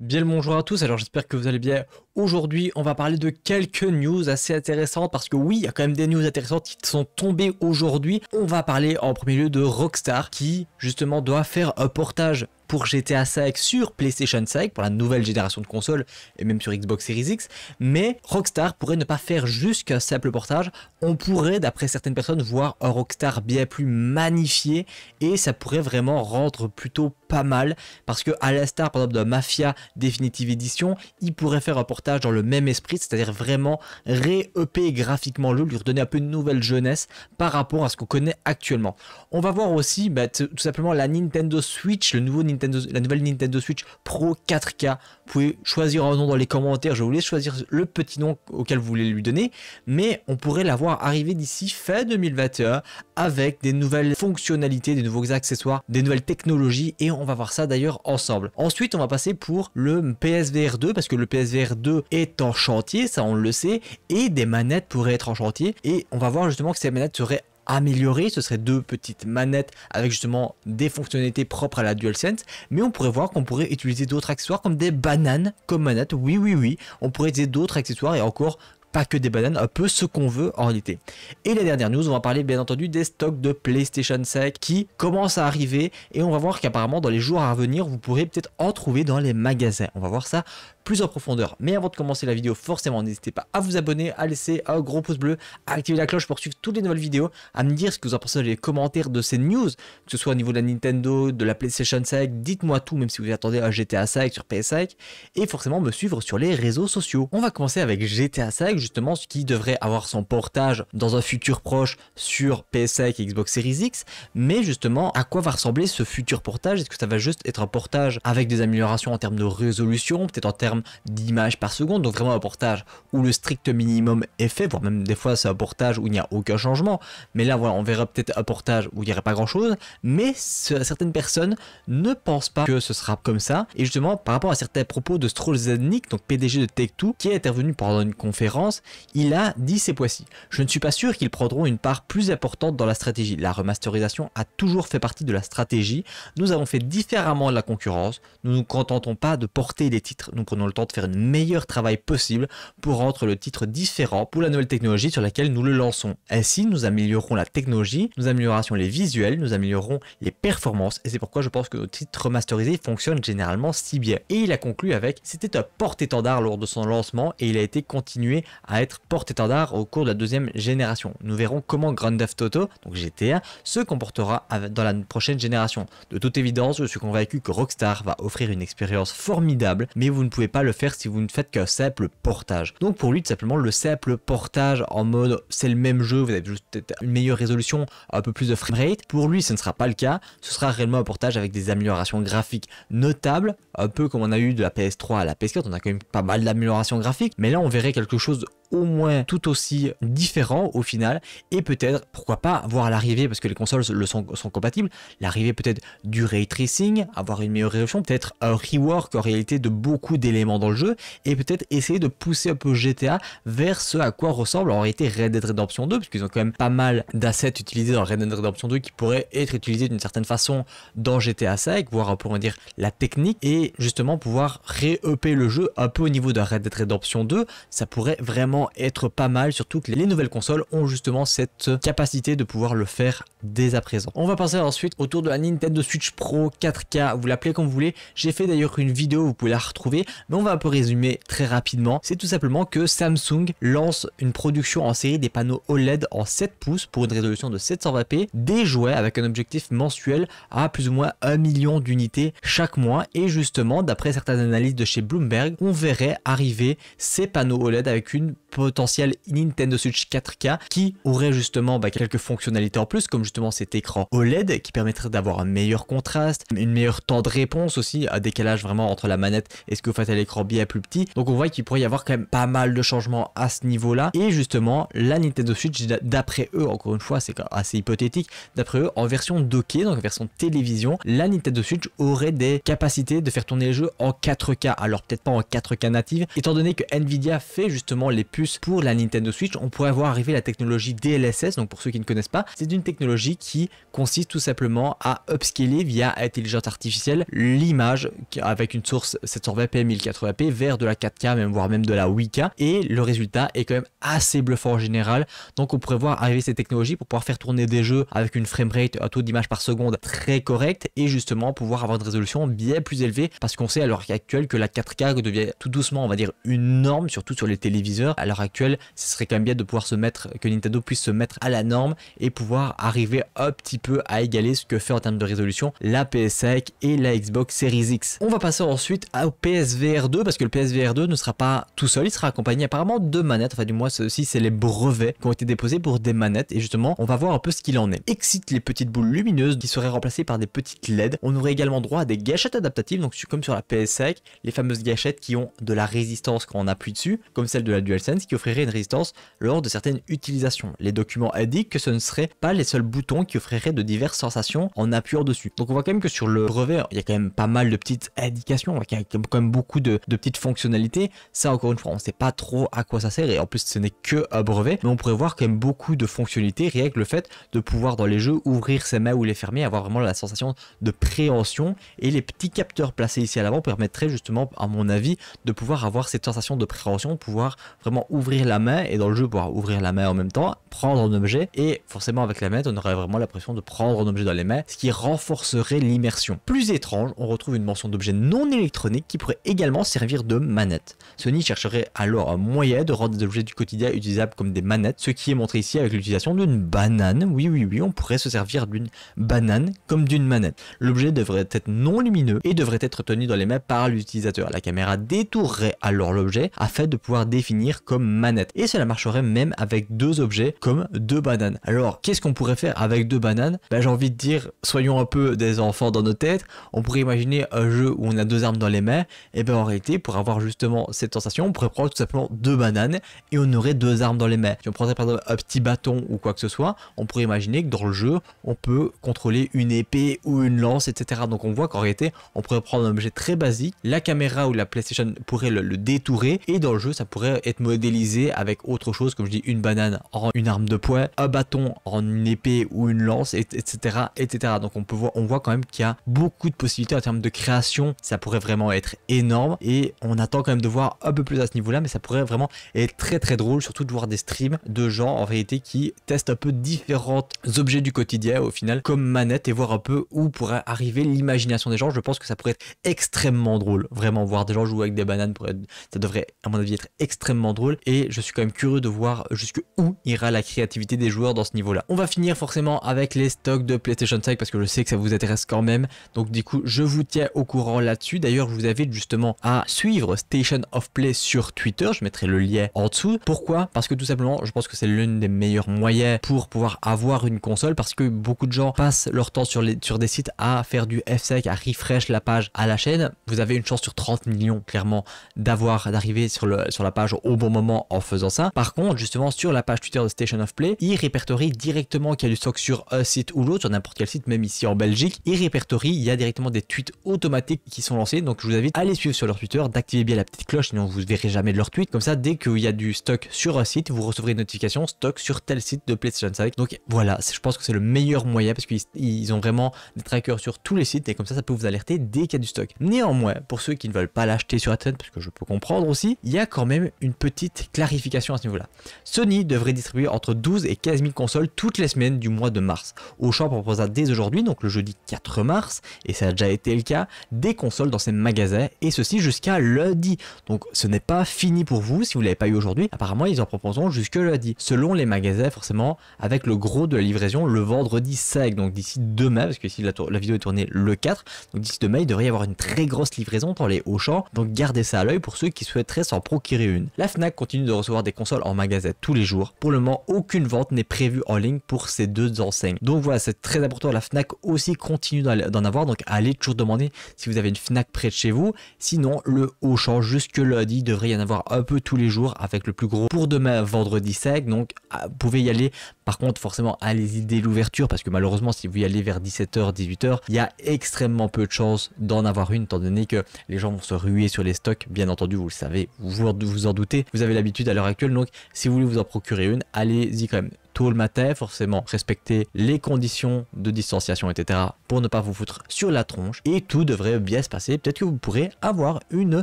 Bien le bonjour à tous, alors j'espère que vous allez bien Aujourd'hui, on va parler de quelques news assez intéressantes parce que oui, il y a quand même des news intéressantes qui sont tombées aujourd'hui. On va parler en premier lieu de Rockstar qui justement doit faire un portage pour GTA 5 sur PlayStation 5 pour la nouvelle génération de consoles et même sur Xbox Series X, mais Rockstar pourrait ne pas faire juste qu'un simple portage, on pourrait d'après certaines personnes voir un Rockstar bien plus magnifié et ça pourrait vraiment rendre plutôt pas mal parce que à l'instar par exemple de Mafia Definitive Edition, il pourrait faire un portage dans le même esprit, c'est-à-dire vraiment ré graphiquement le, lui redonner un peu une nouvelle jeunesse par rapport à ce qu'on connaît actuellement. On va voir aussi bah, tout simplement la Nintendo Switch, le nouveau Nintendo, la nouvelle Nintendo Switch Pro 4K. Vous pouvez choisir un nom dans les commentaires, je voulais choisir le petit nom auquel vous voulez lui donner, mais on pourrait l'avoir voir arriver d'ici fin 2021 avec des nouvelles fonctionnalités, des nouveaux accessoires, des nouvelles technologies, et on va voir ça d'ailleurs ensemble. Ensuite, on va passer pour le PSVR 2, parce que le PSVR 2 est en chantier, ça on le sait, et des manettes pourraient être en chantier, et on va voir justement que ces manettes seraient améliorées, ce seraient deux petites manettes avec justement des fonctionnalités propres à la DualSense, mais on pourrait voir qu'on pourrait utiliser d'autres accessoires comme des bananes comme manettes, oui oui oui, on pourrait utiliser d'autres accessoires et encore pas que des bananes, un peu ce qu'on veut en réalité. Et la dernière news, on va parler bien entendu des stocks de PlayStation 5 qui commencent à arriver et on va voir qu'apparemment dans les jours à venir, vous pourrez peut-être en trouver dans les magasins. On va voir ça plus en profondeur. Mais avant de commencer la vidéo, forcément, n'hésitez pas à vous abonner, à laisser un gros pouce bleu, à activer la cloche pour suivre toutes les nouvelles vidéos, à me dire ce que vous en pensez dans les commentaires de ces news, que ce soit au niveau de la Nintendo, de la PlayStation 5, dites-moi tout, même si vous attendez un GTA 5 sur PS5, et forcément me suivre sur les réseaux sociaux. On va commencer avec GTA 5, justement, ce qui devrait avoir son portage dans un futur proche sur PS5 et Xbox Series X, mais justement, à quoi va ressembler ce futur portage Est-ce que ça va juste être un portage avec des améliorations en termes de résolution, peut-être en termes d'images par seconde, donc vraiment un portage où le strict minimum est fait, voire même des fois c'est un portage où il n'y a aucun changement, mais là voilà, on verra peut-être un portage où il n'y aurait pas grand chose, mais certaines personnes ne pensent pas que ce sera comme ça, et justement par rapport à certains propos de Strolzanik, donc PDG de Tech2, qui est intervenu pendant une conférence, il a dit ces fois ci Je ne suis pas sûr qu'ils prendront une part plus importante dans la stratégie. La remasterisation a toujours fait partie de la stratégie. Nous avons fait différemment de la concurrence. Nous ne nous contentons pas de porter les titres. Nous prenons le temps de faire le meilleur travail possible pour rendre le titre différent pour la nouvelle technologie sur laquelle nous le lançons. Ainsi, nous améliorerons la technologie, nous améliorerons les visuels, nous améliorerons les performances, et c'est pourquoi je pense que nos titres masterisés fonctionnent généralement si bien. Et il a conclu avec, c'était un porte-étendard lors de son lancement, et il a été continué à être porte-étendard au cours de la deuxième génération. Nous verrons comment Grand Theft Auto, donc GTA, se comportera dans la prochaine génération. De toute évidence, je suis convaincu que Rockstar va offrir une expérience formidable, mais vous ne pouvez pas le faire si vous ne faites qu'un simple portage. Donc pour lui, tout simplement, le simple portage en mode c'est le même jeu, vous avez juste une meilleure résolution, un peu plus de rate. Pour lui, ce ne sera pas le cas. Ce sera réellement un portage avec des améliorations graphiques notables, un peu comme on a eu de la PS3 à la PS4. On a quand même pas mal d'améliorations graphiques, mais là, on verrait quelque chose au moins tout aussi différent au final, et peut-être, pourquoi pas, voir l'arrivée, parce que les consoles le sont, sont compatibles, l'arrivée peut-être du ray tracing, avoir une meilleure résolution, peut-être un rework en réalité de beaucoup d'éléments dans le jeu, et peut-être essayer de pousser un peu GTA vers ce à quoi ressemble en réalité Red Dead Redemption 2, puisqu'ils ont quand même pas mal d'assets utilisés dans Red Dead Redemption 2 qui pourraient être utilisés d'une certaine façon dans GTA 5, voire pour on dire la technique, et justement pouvoir ré-upper le jeu un peu au niveau de Red Dead Redemption 2, ça pourrait vraiment être pas mal, surtout que les nouvelles consoles ont justement cette capacité de pouvoir le faire dès à présent. On va passer ensuite autour de la Nintendo Switch Pro 4K, vous l'appelez comme vous voulez, j'ai fait d'ailleurs une vidéo, vous pouvez la retrouver, mais on va un peu résumer très rapidement, c'est tout simplement que Samsung lance une production en série des panneaux OLED en 7 pouces pour une résolution de 720p, des jouets avec un objectif mensuel à plus ou moins 1 million d'unités chaque mois, et justement d'après certaines analyses de chez Bloomberg, on verrait arriver ces panneaux OLED avec une potentiel Nintendo Switch 4K qui aurait justement bah, quelques fonctionnalités en plus, comme justement cet écran OLED qui permettrait d'avoir un meilleur contraste, une meilleure temps de réponse aussi, un décalage vraiment entre la manette et ce que vous faites à l'écran bien plus petit. Donc on voit qu'il pourrait y avoir quand même pas mal de changements à ce niveau-là. Et justement, la Nintendo Switch, d'après eux, encore une fois, c'est assez hypothétique, d'après eux, en version dockée, donc en version télévision, la Nintendo Switch aurait des capacités de faire tourner les jeux en 4K. Alors peut-être pas en 4K native, étant donné que Nvidia fait justement les pour la Nintendo Switch, on pourrait voir arriver la technologie DLSS. Donc pour ceux qui ne connaissent pas, c'est une technologie qui consiste tout simplement à upscaler via intelligence artificielle l'image avec une source 720p, 1080p vers de la 4K, même voire même de la 8K. Et le résultat est quand même assez bluffant en général. Donc on pourrait voir arriver cette technologie pour pouvoir faire tourner des jeux avec une framerate, un taux d'image par seconde très correct et justement pouvoir avoir une résolution bien plus élevée parce qu'on sait à l'heure actuelle que la 4K devient tout doucement, on va dire, une norme, surtout sur les téléviseurs l'heure actuelle, ce serait quand même bien de pouvoir se mettre, que Nintendo puisse se mettre à la norme et pouvoir arriver un petit peu à égaler ce que fait en termes de résolution la PS5 et la Xbox Series X. On va passer ensuite au PSVR 2 parce que le PSVR 2 ne sera pas tout seul, il sera accompagné apparemment de manettes, enfin du moins ceci c'est les brevets qui ont été déposés pour des manettes et justement on va voir un peu ce qu'il en est. Excite les petites boules lumineuses qui seraient remplacées par des petites LED. On aurait également droit à des gâchettes adaptatives, donc comme sur la PS5, les fameuses gâchettes qui ont de la résistance quand on appuie dessus, comme celle de la DualSense qui offrirait une résistance lors de certaines utilisations. Les documents indiquent que ce ne seraient pas les seuls boutons qui offriraient de diverses sensations en appuyant dessus. Donc on voit quand même que sur le brevet, il y a quand même pas mal de petites indications, il y a quand même beaucoup de, petites fonctionnalités. Ça encore une fois, on ne sait pas trop à quoi ça sert et en plus ce n'est que un brevet, mais on pourrait voir quand même beaucoup de fonctionnalités rien que le fait de pouvoir dans les jeux ouvrir ses mains ou les fermer, avoir vraiment la sensation de préhension et les petits capteurs placés ici à l'avant permettraient justement à mon avis de pouvoir avoir cette sensation de préhension, pouvoir vraiment ouvrir la main et dans le jeu pouvoir ouvrir la main en même temps, prendre un objet et forcément avec la main on aurait vraiment l'impression de prendre un objet dans les mains, ce qui renforcerait l'immersion. Plus étrange, on retrouve une mention d'objet non électronique qui pourrait également servir de manette. Sony chercherait alors un moyen de rendre des objets du quotidien utilisables comme des manettes, ce qui est montré ici avec l'utilisation d'une banane. Oui, oui, oui, on pourrait se servir d'une banane comme d'une manette. L'objet devrait être non lumineux et devrait être tenu dans les mains par l'utilisateur. La caméra détournerait alors l'objet afin de pouvoir définir comme manette. Et cela marcherait même avec deux objets comme deux bananes. Alors, qu'est-ce qu'on pourrait faire avec deux bananes ben, J'ai envie de dire, soyons un peu des enfants dans nos têtes. On pourrait imaginer un jeu où on a deux armes dans les mains. Et bien en réalité, pour avoir justement cette sensation, on pourrait prendre tout simplement deux bananes et on aurait deux armes dans les mains. Si on prendrait par exemple un petit bâton ou quoi que ce soit, on pourrait imaginer que dans le jeu, on peut contrôler une épée ou une lance, etc. Donc on voit qu'en réalité, on pourrait prendre un objet très basique. La caméra ou la PlayStation pourrait le, détourner détourer et dans le jeu, ça pourrait être modé avec autre chose, comme je dis, une banane en une arme de poing, un bâton en une épée ou une lance, etc. etc. Donc on peut voir, on voit quand même qu'il y a beaucoup de possibilités en termes de création. Ça pourrait vraiment être énorme et on attend quand même de voir un peu plus à ce niveau-là, mais ça pourrait vraiment être très très drôle, surtout de voir des streams de gens en réalité qui testent un peu différents objets du quotidien au final, comme manette et voir un peu où pourrait arriver l'imagination des gens. Je pense que ça pourrait être extrêmement drôle, vraiment voir des gens jouer avec des bananes, pourrait, ça devrait à mon avis être extrêmement drôle et je suis quand même curieux de voir jusque où ira la créativité des joueurs dans ce niveau-là. On va finir forcément avec les stocks de PlayStation 5 parce que je sais que ça vous intéresse quand même. Donc du coup, je vous tiens au courant là-dessus. D'ailleurs, je vous invite justement à suivre Station of Play sur Twitter. Je mettrai le lien en dessous. Pourquoi Parce que tout simplement, je pense que c'est l'une des meilleurs moyens pour pouvoir avoir une console parce que beaucoup de gens passent leur temps sur, des sites à faire du F5 à refresh la page à la chaîne. Vous avez une chance sur 30 millions clairement d'avoir d'arriver sur, sur la page au bon moment en faisant ça. Par contre, justement, sur la page Twitter de Station of Play, ils répertorie directement qu'il y a du stock sur un site ou l'autre, sur n'importe quel site, même ici en Belgique. Il répertorie, il y a directement des tweets automatiques qui sont lancés. Donc, je vous invite à les suivre sur leur Twitter, d'activer bien la petite cloche, sinon vous ne verrez jamais de leurs tweets. Comme ça, dès qu'il y a du stock sur un site, vous recevrez une notification stock sur tel site de PlayStation 5. Donc, voilà, je pense que c'est le meilleur moyen parce qu'ils ont vraiment des trackers sur tous les sites et comme ça, ça peut vous alerter dès qu'il y a du stock. Néanmoins, pour ceux qui ne veulent pas l'acheter sur Internet, parce que je peux comprendre aussi, il y a quand même une petite clarification à ce niveau-là. Sony devrait distribuer entre 12 et 15 000 consoles toutes les semaines du mois de mars. Auchan proposera dès aujourd'hui, donc le jeudi 4 mars, et ça a déjà été le cas, des consoles dans ses magasins, et ceci jusqu'à lundi. Donc ce n'est pas fini pour vous si vous ne l'avez pas eu aujourd'hui. Apparemment, ils en proposeront jusque lundi. Selon les magasins, forcément, avec le gros de la livraison le vendredi 5, donc d'ici demain, parce que si la, la, vidéo est tournée le 4, donc d'ici demain, il devrait y avoir une très grosse livraison dans les Auchan, donc gardez ça à l'œil pour ceux qui souhaiteraient s'en procurer une. La FNAC continue de recevoir des consoles en magasin tous les jours. Pour le moment, aucune vente n'est prévue en ligne pour ces deux enseignes. Donc voilà, c'est très important. La FNAC aussi continue d'en avoir. Donc allez toujours demander si vous avez une FNAC près de chez vous. Sinon, le Auchan, jusque lundi, devrait y en avoir un peu tous les jours avec le plus gros pour demain vendredi sec. Donc ah, vous pouvez y aller par contre, forcément, allez-y dès l'ouverture, parce que malheureusement, si vous y allez vers 17h, 18h, il y a extrêmement peu de chances d'en avoir une, étant donné que les gens vont se ruer sur les stocks. Bien entendu, vous le savez, vous vous en doutez, vous avez l'habitude à l'heure actuelle. Donc, si vous voulez vous en procurer une, allez-y quand même tout le matin, forcément respecter les conditions de distanciation, etc. pour ne pas vous foutre sur la tronche. Et tout devrait bien se passer. Peut-être que vous pourrez avoir une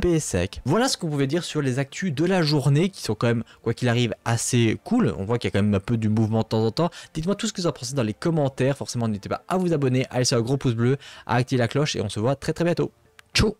PSEC. Voilà ce qu'on pouvait dire sur les actus de la journée qui sont quand même, quoi qu'il arrive, assez cool. On voit qu'il y a quand même un peu du mouvement de temps en temps. Dites-moi tout ce que vous en pensez dans les commentaires. Forcément, n'hésitez pas à vous abonner, à laisser un gros pouce bleu, à activer la cloche et on se voit très très bientôt. Ciao